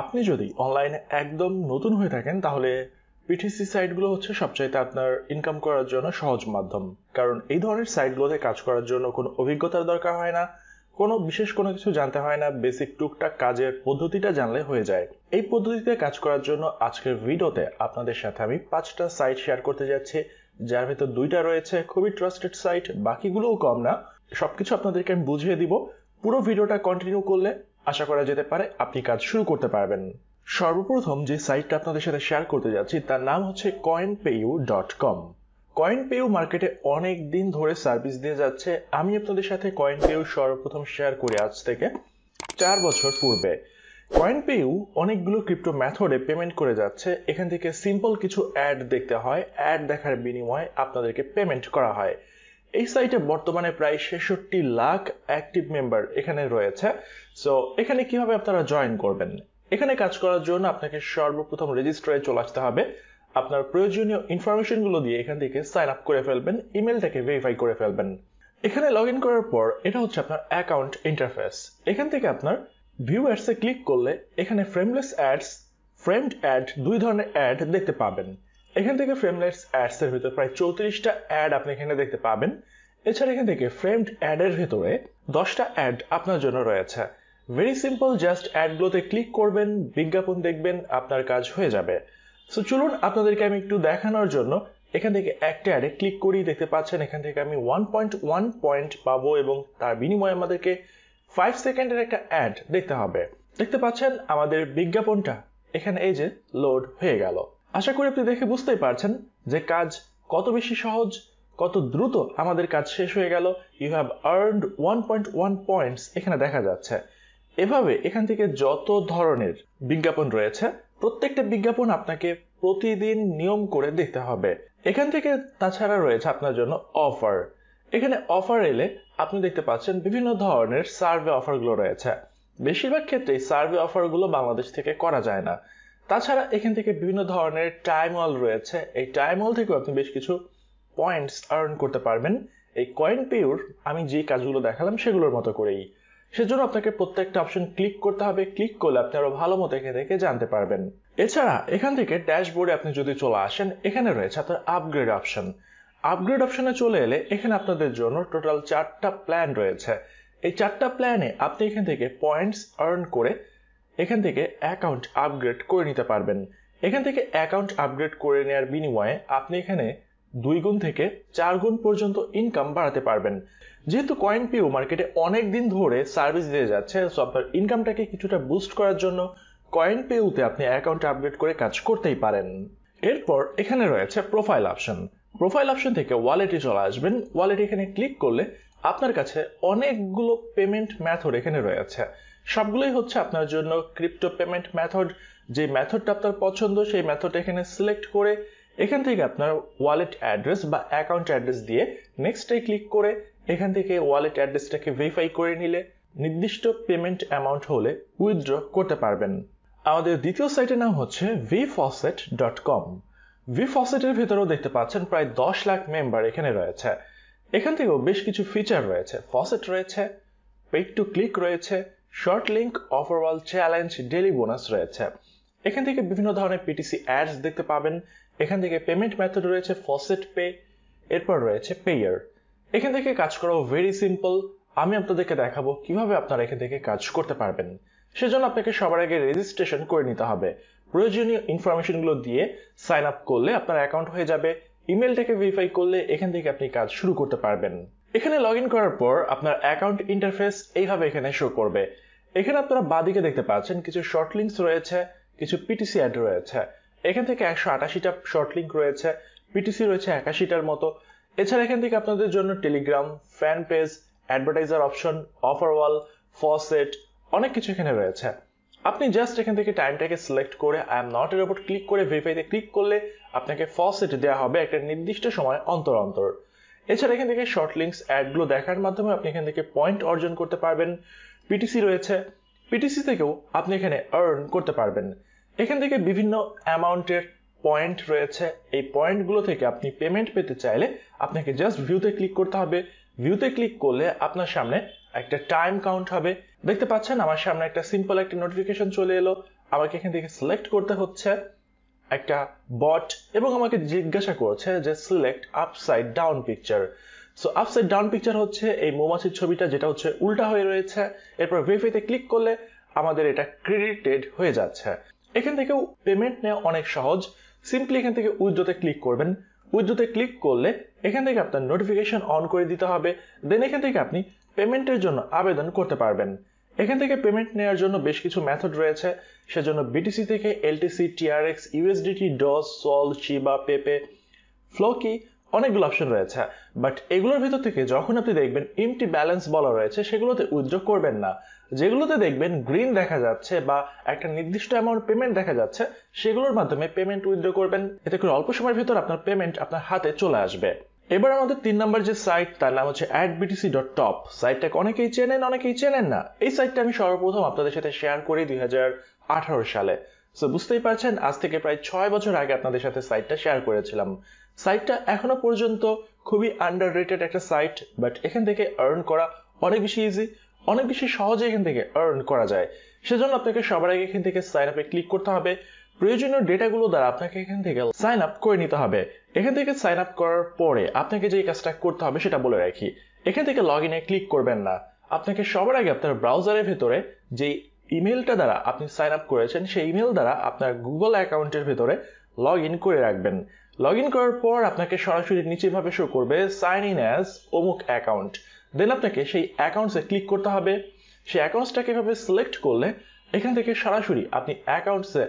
আপনি যদি অনলাইনে একদম নতুন হয়ে থাকেন তাহলে পিটিসি সাইটগুলো হচ্ছে সবচাইতে আপনার ইনকাম করার জন্য সহজ মাধ্যম কারণ এই ধরনের সাইটগুলোতে কাজ করার জন্য কোনো অভিজ্ঞতার দরকার হয় না কোনো বিশেষ কোনো কিছু জানতে হয় না বেসিক টুকটাক কাজের পদ্ধতিটা জানলে হয়ে যায় এই পদ্ধতিতে কাজ করার জন্য আজকের ভিডিওতে আপনাদের সাথে আমি পাঁচটা সাইট শেয়ার করতে যাচ্ছি যার ভেতর দুইটা রয়েছে খুবই ট্রাস্টেড সাইট বাকিগুলোও কম না সবকিছু আপনাদেরকে আমি বুঝিয়ে দিব পুরো ভিডিওটা কন্টিনিউ করলে আশা করা যেতে পারে আপনি কাজ শুরু করতে পারবেন সর্বপ্রথম যে সাইটটা আপনাদের সাথে শেয়ার করতে যাচ্ছি তার নাম হচ্ছে coin payu dot com coin payu মার্কেটে অনেক দিন ধরে সার্ভিস দিয়ে যাচ্ছে আমি আপনাদের সাথে কয়েন কয়েনপেউ সর্বপ্রথম শেয়ার করি আজ থেকে চার বছর পূর্বে কয়েন কয়েনপেউ অনেকগুলো ক্রিপ্টো মেথডে পেমেন্ট করে যাচ্ছে এখান থেকে সিম্পল কিছু অ্যাড দেখতে হয় অ্যাড দেখার বিনিময়ে আপনাদেরকে পেমেন্ট করা হয় এই সাইটে বর্তমানে প্রায় ছেষট্টি লাখ অ্যাক্টিভ মেম্বার এখানে রয়েছে সো এখানে কিভাবে আপনারা জয়েন করবেন এখানে কাজ করার জন্য আপনাকে সর্বপ্রথম রেজিস্ট্রারে চলে আসতে হবে আপনার প্রয়োজনীয় ইনফরমেশনগুলো দিয়ে এখান থেকে সাইন আপ করে ফেলবেন ইমেলটাকে ভেরিফাই করে ফেলবেন এখানে লগ ইন করার পর এটা হচ্ছে আপনার অ্যাকাউন্ট ইন্টারফেস এখান থেকে আপনার ভিউ অ্যাডসে ক্লিক করলে এখানে ফ্রেমলেস অ্যাডস ফ্রেমড অ্যাড দুই ধরনের অ্যাড দেখতে পাবেন এখান থেকে ফ্রেমলেটস অ্যাডস এর ভিতরে প্রায় চৌত্রিশটা অ্যাড আপনি এখানে দেখতে পাবেন এছাড়া এখান থেকে ফ্রেমড অ্যাড এর ভিতরে দশটা অ্যাড আপনার জন্য রয়েছে ভেরি সিম্পল জাস্ট অ্যাডগুলোতে ক্লিক করবেন বিজ্ঞাপন দেখবেন আপনার কাজ হয়ে যাবে সো চলুন আপনাদেরকে আমি একটু দেখানোর জন্য এখান থেকে একটা অ্যাডে ক্লিক করি দেখতে পাচ্ছেন এখান থেকে আমি ওয়ান পয়েন্ট ওয়ান পয়েন্ট পাবো এবং তার বিনিময়ে আমাদেরকে ফাইভ সেকেন্ডের একটা অ্যাড দেখতে হবে দেখতে পাচ্ছেন আমাদের বিজ্ঞাপনটা এখানে এই যে লোড হয়ে গেল আশা করি আপনি দেখে বুঝতেই পারছেন যে কাজ কত বেশি সহজ কত দ্রুত আমাদের কাজ শেষ হয়ে গেল you have earned one point one points এখানে দেখা যাচ্ছে এভাবে এখান থেকে যত ধরনের বিজ্ঞাপন রয়েছে প্রত্যেকটা বিজ্ঞাপন আপনাকে প্রতিদিন নিয়ম করে দেখতে হবে এখান থেকে তাছাড়া রয়েছে আপনার জন্য অফার এখানে অফার এলে আপনি দেখতে পাচ্ছেন বিভিন্ন ধরনের সার্ভে অফারগুলো রয়েছে বেশিরভাগ ক্ষেত্রেই সার্ভে অফারগুলো বাংলাদেশ থেকে করা যায় না তাছাড়া এখান থেকে বিভিন্ন ধরনের টাইম রয়েছে এই টাইম থেকেও আপনি বেশ কিছু পয়েন্টস আর্ন করতে পারবেন এই কয়েন পেউর আমি যে কাজগুলো দেখালাম সেগুলোর মতো করেই সেজন্য আপনাকে প্রত্যেকটা অপশন ক্লিক করতে হবে ক্লিক করলে আপনি আরো ভালো মতো এখান থেকে জানতে পারবেন এছাড়া এখান থেকে ড্যাশবোর্ডে আপনি যদি চলে আসেন এখানে রয়েছে আপনার আপগ্রেড অপশন আপগ্রেড অপশনে চলে এলে এখানে আপনাদের জন্য টোটাল চারটা প্ল্যান রয়েছে এই চারটা প্ল্যানে আপনি এখান থেকে পয়েন্টস আর্ন করে এখান থেকে অ্যাকাউন্ট আপগ্রেড করে নিতে পারবেন এখান থেকে অ্যাকাউন্ট আপগ্রেড করে নেওয়ার বিনিময়ে আপনি এখানে দুই গুণ থেকে চার গুণ পর্যন্ত ইনকাম বাড়াতে পারবেন যেহেতু কয়েন পিউ মার্কেটে অনেক দিন ধরে সার্ভিস দিয়ে যাচ্ছে সো আপনার ইনকামটাকে কিছুটা বুস্ট করার জন্য কয়েন পেউতে আপনি অ্যাকাউন্ট আপগ্রেড করে কাজ করতেই পারেন এরপর এখানে রয়েছে প্রোফাইল অপশন প্রোফাইল অপশন থেকে ওয়ালেটে চলে আসবেন ওয়ালেট এখানে ক্লিক করলে আপনার কাছে অনেকগুলো পেমেন্ট ম্যাথড এখানে রয়েছে সবগুলোই হচ্ছে আপনার জন্য ক্রিপ্টো পেমেন্ট মেথড যে মেথডটা আপনার পছন্দ সেই মেথড এখানে সিলেক্ট করে এখান থেকে আপনার ওয়ালেট অ্যাড্রেস বা অ্যাকাউন্ট অ্যাড্রেস দিয়ে নেক্সটে ক্লিক করে এখান থেকে ওয়ালেট অ্যাড্রেসটাকে ভেরিফাই করে নিলে নির্দিষ্ট পেমেন্ট অ্যামাউন্ট হলে উইথড্র করতে পারবেন আমাদের দ্বিতীয় সাইটের নাম হচ্ছে ভিফসেট ডট কম ভিফসেটের ভেতরেও দেখতে পাচ্ছেন প্রায় দশ লাখ মেম্বার এখানে রয়েছে এখান থেকেও বেশ কিছু ফিচার রয়েছে ফসেট রয়েছে পেড টু ক্লিক রয়েছে short link offerwall challenge daily bonus রয়েছে এখান থেকে বিভিন্ন ধরনের পিটিসি অ্যাডস দেখতে পাবেন এখান থেকে পেমেন্ট মেথড রয়েছে ফসেট পে এরপর রয়েছে পেয়ার এখান থেকে কাজ করাও ভেরি সিম্পল আমি আপনাদেরকে দেখাবো কিভাবে আপনারা এখান থেকে কাজ করতে পারবেন সেজন্য আপনাকে সবার আগে রেজিস্ট্রেশন করে নিতে হবে প্রয়োজনীয় ইনফরমেশনগুলো দিয়ে সাইন আপ করলে আপনার অ্যাকাউন্ট হয়ে যাবে ইমেলটাকে ভেরিফাই করলে এখান থেকে আপনি কাজ শুরু করতে পারবেন এখানে লগ করার পর আপনার অ্যাকাউন্ট ইন্টারফেস এইভাবে এখানে শো করবে এখানে আপনারা বাদিকে দেখতে পাচ্ছেন কিছু শর্ট লিঙ্কস রয়েছে কিছু পিটিসি অ্যাড রয়েছে এখান থেকে একশো আটাশিটা শর্ট লিঙ্ক রয়েছে পিটিসি রয়েছে একাশিটার মতো এছাড়া এখান থেকে আপনাদের জন্য Telegram fan page advertiser option offer wall faucet অনেক কিছু এখানে রয়েছে আপনি জাস্ট এখান থেকে টাইমটাকে সিলেক্ট করে আই এম নট এর উপর ক্লিক করে ভেরিফাইতে ক্লিক করলে আপনাকে ফসেট দেওয়া হবে একটা নির্দিষ্ট সময় অন্তর অন্তর এছাড়া এখান থেকে শর্ট লিঙ্কস অ্যাডগুলো দেখার মাধ্যমে আপনি এখান থেকে পয়েন্ট অর্জন করতে পারবেন পিটিসি রয়েছে পিটিসি থেকেও আপনি এখানে আর্ন করতে পারবেন এখান থেকে বিভিন্ন অ্যামাউন্টের পয়েন্ট রয়েছে এই পয়েন্টগুলো থেকে আপনি পেমেন্ট পেতে চাইলে আপনাকে জাস্ট ভিউতে ক্লিক করতে হবে ভিউতে ক্লিক করলে আপনার সামনে একটা টাইম কাউন্ট হবে দেখতে পাচ্ছেন আমার সামনে একটা সিম্পল একটা নোটিফিকেশন চলে এলো আমাকে এখান থেকে সিলেক্ট করতে হচ্ছে একটা বট এবং আমাকে জিজ্ঞাসা করছে যে select upside down picture so upside down picture হচ্ছে এই মৌমাছির ছবিটা যেটা হচ্ছে উল্টা হয়ে রয়েছে এরপর ভেফেতে ক্লিক করলে আমাদের এটা ক্রেডিটেড হয়ে যাচ্ছে এখান থেকেও পেমেন্ট নেওয়া অনেক সহজ সিম্পলি এখান থেকে উইথড্রোতে ক্লিক করবেন উইথড্রোতে ক্লিক করলে এখান থেকে আপনার নোটিফিকেশন অন করে দিতে হবে দেন এখান থেকে আপনি পেমেন্টের জন্য আবেদন করতে পারবেন এখান থেকে পেমেন্ট নেওয়ার জন্য বেশ কিছু মেথড রয়েছে সেজন্য বিটিসি থেকে LTC TRX USDT doge Sol Shiba Pepe Floki অনেকগুলো অপশন রয়েছে বাট এগুলোর ভিতর থেকে যখন আপনি দেখবেন এমটি ব্যালেন্স বলা রয়েছে সেগুলোতে উইথড্র করবেন না যেগুলোতে দেখবেন গ্রিন দেখা যাচ্ছে বা একটা নির্দিষ্ট অ্যামাউন্ট পেমেন্ট দেখা যাচ্ছে সেগুলোর মাধ্যমে পেমেন্ট উইথড্র করবেন এতে করে অল্প সময়ের ভিতর আপনার পেমেন্ট আপনার হাতে চলে আসবে এবার আমাদের তিন নম্বর যে সাইট তার নাম হচ্ছে অ্যাড বিটিসি ডট টপ সাইটটাকে অনেকেই চেনেন অনেকেই চেনেন না এই সাইটটা আমি সর্বপ্রথম আপনাদের সাথে শেয়ার করি দুই সালে সো বুঝতেই পারছেন আজ থেকে প্রায় ছয় বছর আগে আপনাদের সাথে সাইটটা শেয়ার করেছিলাম সাইটটা এখনো পর্যন্ত খুবই আন্ডার রেটেড একটা সাইট বাট এখান থেকে আর্ন করা অনেক বেশি ইজি অনেক বেশি সহজে এখান থেকে আর্ন করা যায় সেজন্য আপনাকে সবার আগে এখান থেকে সাইন আপে ক্লিক করতে হবে প্রয়োজনীয় ডেটাগুলো দ্বারা আপনাকে এখান থেকে সাইন আপ করে নিতে হবে এখান থেকে সাইন আপ করার পরে আপনাকে যে কাজটা করতে হবে সেটা বলে রাখি এখান থেকে লগ ইনে ক্লিক করবেন না আপনাকে সবার আগে আপনার ব্রাউজারের ভেতরে যে ইমেলটা দ্বারা আপনি সাইন আপ করেছেন সেই ইমেল দ্বারা আপনার গুগল অ্যাকাউন্টের ভেতরে লগ ইন করে রাখবেন লগ ইন করার পর আপনাকে সরাসরি নিচে ভাবে শো করবে সাইন ইন অ্যাজ অমুক অ্যাকাউন্ট দেন আপনাকে সেই অ্যাকাউন্টসে ক্লিক করতে হবে সেই অ্যাকাউন্টসটাকে এভাবে সিলেক্ট করলে এখান থেকে সরাসরি আপনি অ্যাকাউন্টসে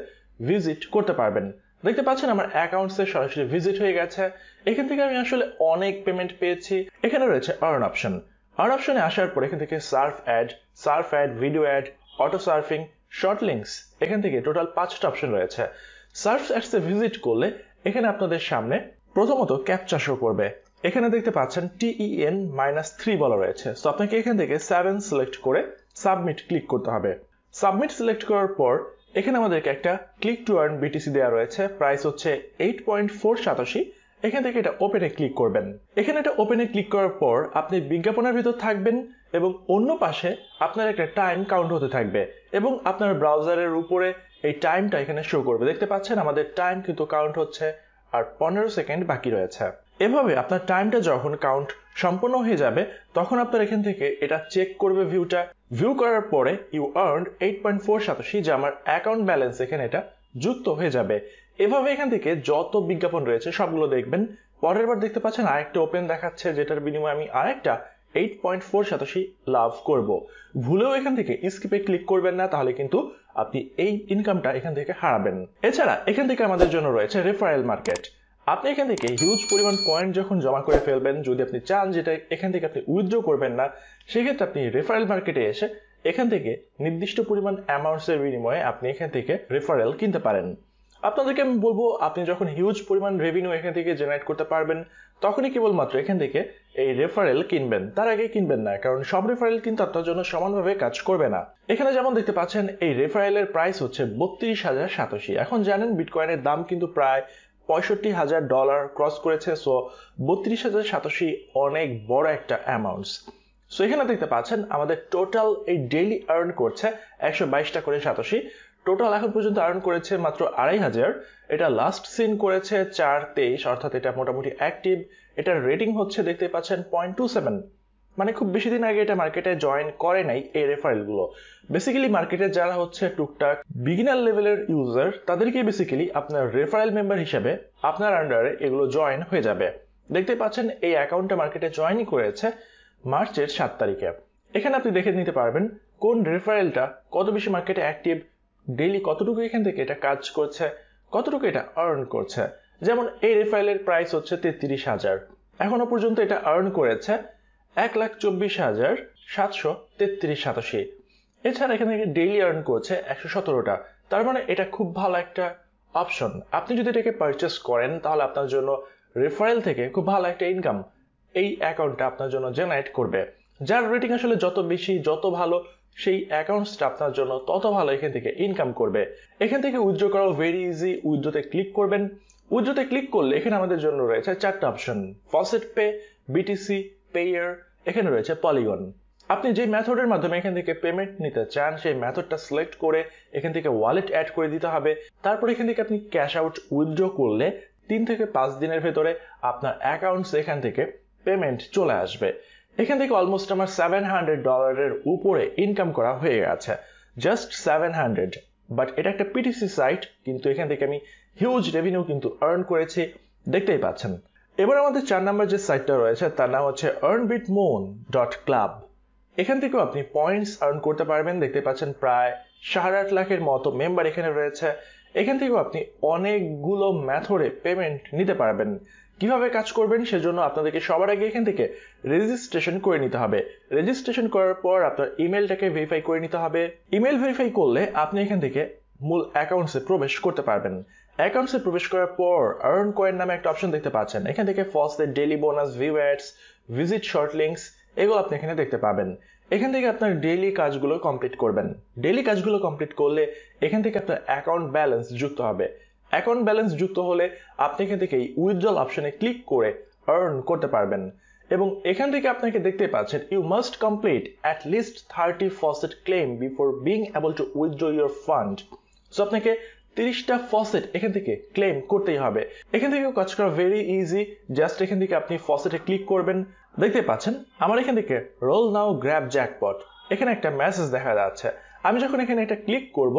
ভিজিট করতে পারবেন দেখতে পাচ্ছেন আমার অ্যাকাউন্টসে সরাসরি ভিজিট হয়ে গেছে এখান থেকে আমি আসলে অনেক পেমেন্ট পেয়েছি এখানে রয়েছে আর্ন অপশন আর্ন অপশনে আসার পর এখান থেকে surf ad surf ad video ad auto surfing short links এখান থেকে টোটাল পাঁচটা অপশন রয়েছে সার্ফ অ্যাডসে ভিজিট করলে এখানে আপনাদের সামনে প্রথমত ক্যাপচা শো করবে এখানে দেখতে পাচ্ছেন টিইএন মাইনাস থ্রি বলা রয়েছে সো আপনাকে এখান থেকে সেভেন সিলেক্ট করে সাবমিট ক্লিক করতে হবে সাবমিট সিলেক্ট করার পর এখানে আমাদেরকে একটা ক্লিক টু আর্ন বিটিসি দেওয়া রয়েছে প্রাইস হচ্ছে এইট পয়েন্ট ফোর সাতাশি এখান থেকে এটা ওপেনে ক্লিক করবেন এখানে এটা ওপেনে ক্লিক করার পর আপনি বিজ্ঞাপনের ভিতর থাকবেন এবং অন্য পাশে আপনার একটা টাইম কাউন্ট হতে থাকবে এবং আপনার ব্রাউজারের উপরে এই টাইমটা এখানে শো করবে দেখতে পাচ্ছেন আমাদের টাইম কিন্তু কাউন্ট হচ্ছে আর পনেরো সেকেন্ড বাকি রয়েছে এভাবে আপনার টাইমটা যখন কাউন্ট সম্পূর্ণ হয়ে যাবে তখন আপনার এখান থেকে এটা চেক করবে ভিউটা ভিউ করার পরে you earn eight point four সাতাশি যে আমার অ্যাকাউন্ট ব্যালেন্স এখানে এটা যুক্ত হয়ে যাবে এভাবে এখান থেকে যত বিজ্ঞাপন রয়েছে সবগুলো দেখবেন পরের বার দেখতে পাচ্ছেন আরেকটা ওপেন দেখাচ্ছে যেটার বিনিময়ে আমি আরেকটা এইট পয়েন্ট ফোর সাতাশি লাভ করব ভুলেও এখান থেকে স্কিপে ক্লিক করবেন না তাহলে কিন্তু আপনি এই ইনকামটা এখান থেকে হারাবেন এছাড়া এখান থেকে আমাদের জন্য রয়েছে রেফারেল মার্কেট আপনি এখান থেকে হিউজ পরিমাণ পয়েন্ট যখন জমা করে ফেলবেন যদি আপনি চান যেটা এখান থেকে আপনি উইথড্র করবেন না সেক্ষেত্রে আপনি রেফারেল মার্কেটে এসে এখান থেকে নির্দিষ্ট পরিমাণ অ্যামাউন্টসের বিনিময়ে আপনি এখান থেকে রেফারেল কিনতে পারেন আপনাদেরকে আমি বলবো আপনি যখন হিউজ পরিমাণ রেভিনিউ এখান থেকে জেনারেট করতে পারবেন তখনই কেবলমাত্র এখান থেকে এই রেফারেল কিনবেন তার আগে কিনবেন না কারণ সব রেফারেল কিন্তু আপনার জন্য সমানভাবে কাজ করবে না এখানে যেমন দেখতে পাচ্ছেন এই রেফারেলের প্রাইস হচ্ছে বত্রিশ হাজার সাতাশি এখন জানেন বিটকয়েনের দাম কিন্তু প্রায় পঁয়ষট্টি হাজার ডলার ক্রস করেছে সো বত্রিশ হাজার সাতাশি অনেক বড় একটা অ্যামাউন্টস সো এখানে দেখতে পাচ্ছেন আমাদের টোটাল এই ডেইলি আর্ন করছে একশো বাইশটা করে সাতাশি টোটাল এখন পর্যন্ত আর্ন করেছে মাত্র আড়াই হাজার এটা লাস্ট সিন করেছে চার তেইশ অর্থাৎ এটা মোটামুটি অ্যাক্টিভ এটার রেটিং হচ্ছে দেখতে পাচ্ছেন পয়েন্ট টু সেভেন মানে খুব বেশি দিন আগে এটা মার্কেটে জয়েন করে নাই এই রেফারেলগুলো বেসিক্যালি মার্কেটে যারা হচ্ছে টুকটাক বিগিনার লেভেলের ইউজার তাদেরকে বেসিক্যালি আপনার রেফারেল মেম্বার হিসেবে আপনার আন্ডারে এগুলো জয়েন হয়ে যাবে দেখতে পাচ্ছেন এই অ্যাকাউন্টটা মার্কেটে জয়েনই করেছে মার্চের সাত তারিখে এখানে আপনি দেখে নিতে পারবেন কোন রেফারেলটা কত বেশি মার্কেটে অ্যাক্টিভ ডেইলি কতটুকু এখান থেকে এটা কাজ করছে কতটুকু এটা আর্ন করছে যেমন এই রেফাইলের প্রাইস হচ্ছে তেত্রিশ হাজার এখনো পর্যন্ত এটা আর্ন করেছে এক লাখ চব্বিশ হাজার সাতশো তেত্রিশ সাতাশি এছাড়া এখান থেকে ডেইলি আর্ন করছে একশো সতেরোটা তার মানে এটা খুব ভালো একটা অপশন আপনি যদি এটাকে পারচেস করেন তাহলে আপনার জন্য রেফারেল থেকে খুব ভালো একটা ইনকাম এই অ্যাকাউন্টটা আপনার জন্য জেনারেট করবে যার রেটিং আসলে যত বেশি যত ভালো সেই অ্যাকাউন্টসটা আপনার জন্য তত ভালো এখান থেকে ইনকাম করবে এখান থেকে উইথড্র করাও ভেরি ইজি উইথড্রোতে ক্লিক করবেন উইথড্রোতে ক্লিক করলে এখানে আমাদের জন্য রয়েছে চারটা option faucet pay BTC pair এখানে রয়েছে পলিগন আপনি যে মেথডের মাধ্যমে এখান থেকে পেমেন্ট নিতে চান সেই মেথডটা সিলেক্ট করে এখান থেকে ওয়ালেট অ্যাড করে দিতে হবে তারপর এখান থেকে আপনি ক্যাশ আউট উইথড্র করলে তিন থেকে পাঁচ দিনের ভেতরে আপনার অ্যাকাউন্টস এখান থেকে পেমেন্ট চলে আসবে এখান থেকে অলমোস্ট আমার সেভেন হান্ড্রেড ডলারের উপরে ইনকাম করা হয়ে গেছে জাস্ট সেভেন হান্ড্রেড বাট এটা একটা পিটিসি সাইট কিন্তু এখান থেকে আমি হিউজ রেভিনিউ কিন্তু আর্ন করেছি দেখতেই পাচ্ছেন এবার আমাদের চার নাম্বার যে সাইটটা রয়েছে তার নাম হচ্ছে earn bit moon dot club এখান থেকেও আপনি পয়েন্টস আর্ন করতে পারবেন দেখতে পাচ্ছেন প্রায় সাড়ে আট লাখের মতো মেম্বার এখানে রয়েছে এখান থেকেও আপনি অনেকগুলো ম্যাথরে পেমেন্ট নিতে পারবেন কিভাবে কাজ করবেন সেজন্য আপনাদেরকে সবার আগে এখান থেকে রেজিস্ট্রেশন করে নিতে হবে রেজিস্ট্রেশন করার পর আপনার ইমেলটাকে ভেরিফাই করে নিতে হবে ইমেল ভেরিফাই করলে আপনি এখান থেকে মূল অ্যাকাউন্টসে প্রবেশ করতে পারবেন অ্যাকাউন্টসে প্রবেশ করার পর আর্ন কয়েন নামে একটা অপশন দেখতে পাচ্ছেন এখান থেকে ফসদের daily bonus view ads visit short links এগুলো আপনি এখানে দেখতে পাবেন এখান থেকে আপনার ডেইলি কাজগুলো কমপ্লিট করবেন ডেইলি কাজগুলো কমপ্লিট করলে এখান থেকে আপনার অ্যাকাউন্ট ব্যালেন্স যুক্ত হবে অ্যাকাউন্ট ব্যালেন্স যুক্ত হলে আপনি এখান এই উইথড্রল অপশনে ক্লিক করে আর্ন করতে পারবেন এবং এখান থেকে আপনাকে দেখতে পাচ্ছেন you must complete at least thirty faucet claim before being able to withdraw your fund so আপনাকে তিরিশটা ফসেট এখান থেকে ক্লেম করতেই হবে এখান থেকে কাজ করা ভেরি ইজি জাস্ট এখান থেকে আপনি ফসেটে ক্লিক করবেন দেখতে পাচ্ছেন আমার এখান থেকে রোল নাও গ্র্যাব জ্যাকপট এখানে একটা মেসেজ দেখা যাচ্ছে আমি যখন এখানে এটা ক্লিক করব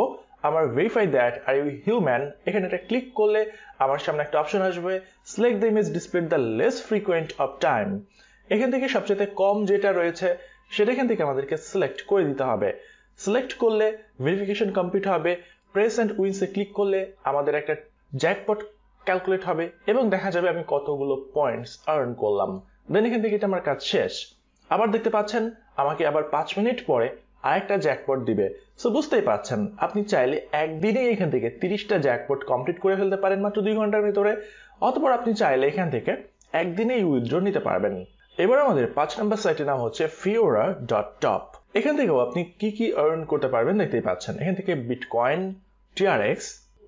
আমার verify that are you human এখানে এটা ক্লিক করলে আমার সামনে একটা অপশন আসবে select the image display the less frequent of time এখান থেকে সবচেয়ে কম যেটা রয়েছে সেটা এখান থেকে আমাদেরকে সিলেক্ট করে দিতে হবে সিলেক্ট করলে ভেরিফিকেশন কমপ্লিট হবে প্রেস অ্যান্ড উইন্সে ক্লিক করলে আমাদের একটা জ্যাকপট ক্যালকুলেট হবে এবং দেখা যাবে আমি কতগুলো পয়েন্টস আর্ন করলাম দেন এখান থেকে এটা আমার কাজ শেষ আবার দেখতে পাচ্ছেন আমাকে আবার পাঁচ মিনিট পরে আরেকটা জ্যাকপট দিবে সো বুঝতেই পারছেন আপনি চাইলে একদিনেই এখান থেকে তিরিশটা জ্যাকপট কমপ্লিট করে ফেলতে পারেন মাত্র দুই ঘন্টার ভিতরে অতপর আপনি চাইলে এখান থেকে একদিনেই উইথড্র নিতে পারবেন এবার আমাদের পাঁচ নম্বর সাইটের নাম হচ্ছে ফিওরা ডট টপ এখান থেকেও আপনি কি কি আর্ন করতে পারবেন দেখতেই পাচ্ছেন এখান থেকে bitcoin TRX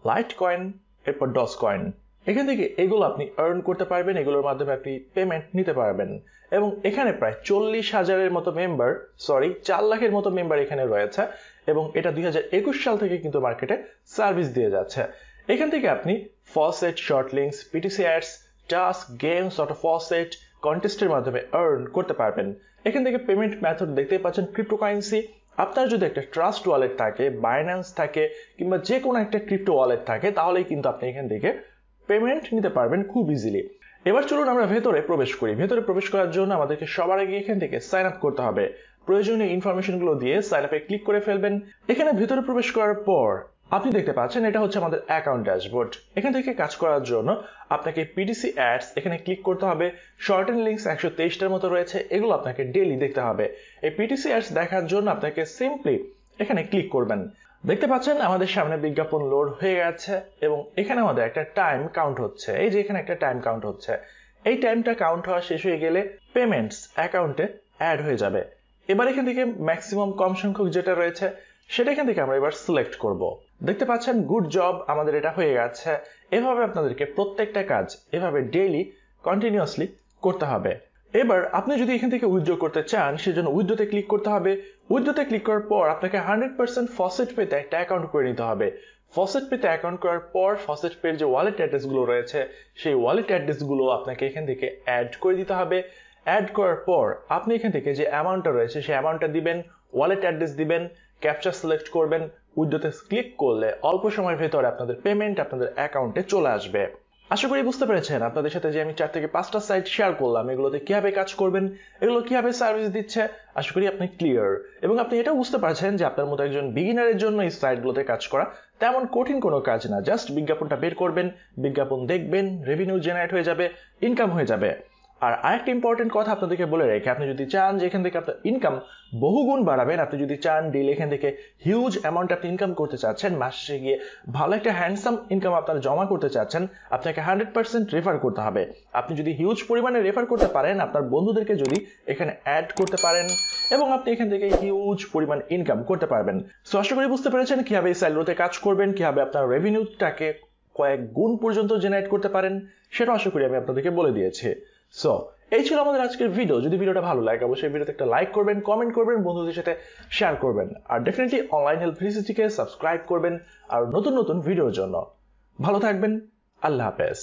litecoin এরপর ডস কয়েন এখান থেকে এগুলো আপনি আর্ন করতে পারবেন এগুলোর মাধ্যমে আপনি পেমেন্ট নিতে পারবেন এবং এখানে প্রায় চল্লিশ হাজারের মতো মেম্বার সরি চার লাখের মতো মেম্বার এখানে রয়েছে এবং এটা দুই সাল থেকে কিন্তু মার্কেটে সার্ভিস দিয়ে যাচ্ছে এখান থেকে আপনি faucet short links PTC ads task games auto faucet কন্টেস্টের মাধ্যমে আর্ন করতে পারবেন এখান থেকে পেমেন্ট মেথড দেখতেই পাচ্ছেন ক্রিপ্টোকারেন্সি আপনার যদি একটা ট্রাস্ট ওয়ালেট থাকে বাইন্যান্স থাকে কিংবা যে কোনো একটা ক্রিপ্টো ওয়ালেট থাকে তাহলেই কিন্তু আপনি এখান থেকে পেমেন্ট নিতে পারবেন খুব ইজিলি এবার চলুন আমরা ভেতরে প্রবেশ করি ভেতরে প্রবেশ করার জন্য আমাদেরকে সবার আগে এখান থেকে সাইন আপ করতে হবে প্রয়োজনীয় ইনফরমেশন গুলো দিয়ে সাইন আপে ক্লিক করে ফেলবেন এখানে ভেতরে প্রবেশ করার পর আপনি দেখতে পাচ্ছেন এটা হচ্ছে আমাদের অ্যাকাউন্ট ড্যাশবোর্ড এখান থেকে কাজ করার জন্য আপনাকে পিডিসি অ্যাডস এখানে ক্লিক করতে হবে শর্ট এন্ড লিঙ্কস একশো তেইশটার মতো রয়েছে এগুলো আপনাকে ডেলি দেখতে হবে এই পিডিসি অ্যাডস দেখার জন্য আপনাকে সিম্পলি এখানে ক্লিক করবেন দেখতে পাচ্ছেন আমাদের সামনে বিজ্ঞাপন লোড হয়ে গেছে এবং এখানে আমাদের একটা টাইম কাউন্ট হচ্ছে এই যে এখানে একটা টাইম কাউন্ট হচ্ছে এই টাইমটা কাউন্ট হওয়া শেষ হয়ে গেলে পেমেন্টস অ্যাকাউন্টে অ্যাড হয়ে যাবে এবার এখান থেকে ম্যাক্সিমাম কম সংখ্যক যেটা রয়েছে সেটা এখান থেকে আমরা এবার সিলেক্ট করব দেখতে পাচ্ছেন গুড জব আমাদের এটা হয়ে গেছে এভাবে আপনাদেরকে প্রত্যেকটা কাজ এভাবে ডেইলি কন্টিনিউয়াসলি করতে হবে এবার আপনি যদি এখান থেকে উইথড্র করতে চান সেজন্য উইথড্রোতে ক্লিক করতে হবে উইথড্রোতে ক্লিক করার পর আপনাকে হান্ড্রেড পার্সেন্ট ফসেট পেতে একটা অ্যাকাউন্ট করে নিতে হবে ফসেট পেতে অ্যাকাউন্ট করার পর ফসেট পের যে ওয়ালেট অ্যাড্রেসগুলো রয়েছে সেই ওয়ালেট অ্যাড্রেসগুলো আপনাকে এখান থেকে অ্যাড করে দিতে হবে অ্যাড করার পর আপনি এখান থেকে যে অ্যামাউন্টটা রয়েছে সেই অ্যামাউন্টটা দিবেন ওয়ালেট অ্যাড্রেস দিবেন ক্যাপচার সিলেক্ট করবেন উইথড্রোতে ক্লিক করলে অল্প সময়ের ভেতরে আপনাদের পেমেন্ট আপনাদের অ্যাকাউন্টে চলে আসবে আশা করি বুঝতে পেরেছেন আপনাদের সাথে যে আমি চার থেকে পাঁচটা সাইট শেয়ার করলাম এগুলোতে কিভাবে কাজ করবেন এগুলো কিভাবে সার্ভিস দিচ্ছে আশা করি আপনি ক্লিয়ার এবং আপনি এটাও বুঝতে পারছেন যে আপনার মতো একজন বিগিনারের জন্য এই সাইটগুলোতে কাজ করা তেমন কঠিন কোনো কাজ না জাস্ট বিজ্ঞাপনটা বের করবেন বিজ্ঞাপন দেখবেন রেভিনিউ জেনারেট হয়ে যাবে ইনকাম হয়ে যাবে আর আরেকটা ইম্পর্টেন্ট কথা আপনাদেরকে বলে রাখি আপনি যদি চান যে এখান থেকে আপনার ইনকাম বহুগুণ বাড়াবেন আপনি যদি চান ডেইলি এখান থেকে হিউজ অ্যামাউন্ট আপনি ইনকাম করতে চাচ্ছেন মাস শেষে গিয়ে ভালো একটা হ্যান্ডসাম ইনকাম আপনারা জমা করতে চাচ্ছেন আপনাকে হান্ড্রেড পার্সেন্ট রেফার করতে হবে আপনি যদি হিউজ পরিমাণে রেফার করতে পারেন আপনার বন্ধুদেরকে যদি এখানে অ্যাড করতে পারেন এবং আপনি এখান থেকে হিউজ পরিমাণ ইনকাম করতে পারবেন স্পষ্ট করে বুঝতে পেরেছেন কীভাবে এই স্যালারিতে কাজ করবেন কীভাবে আপনার রেভিনিউটাকে কয়েক গুণ পর্যন্ত জেনারেট করতে পারেন সেটা আশা করি আমি আপনাদেরকে বলে দিয়েছি সো এই ছিল আমাদের আজকের ভিডিও যদি ভিডিওটা ভালো লাগে অবশ্যই ভিডিওতে একটা লাইক করবেন কমেন্ট করবেন বন্ধুদের সাথে শেয়ার করবেন আর ডেফিনেটলি অনলাইন হেলথ থ্রিসিটিকে সাবস্ক্রাইব করবেন আর নতুন নতুন ভিডিওর জন্য ভালো থাকবেন আল্লাহ হাফেজ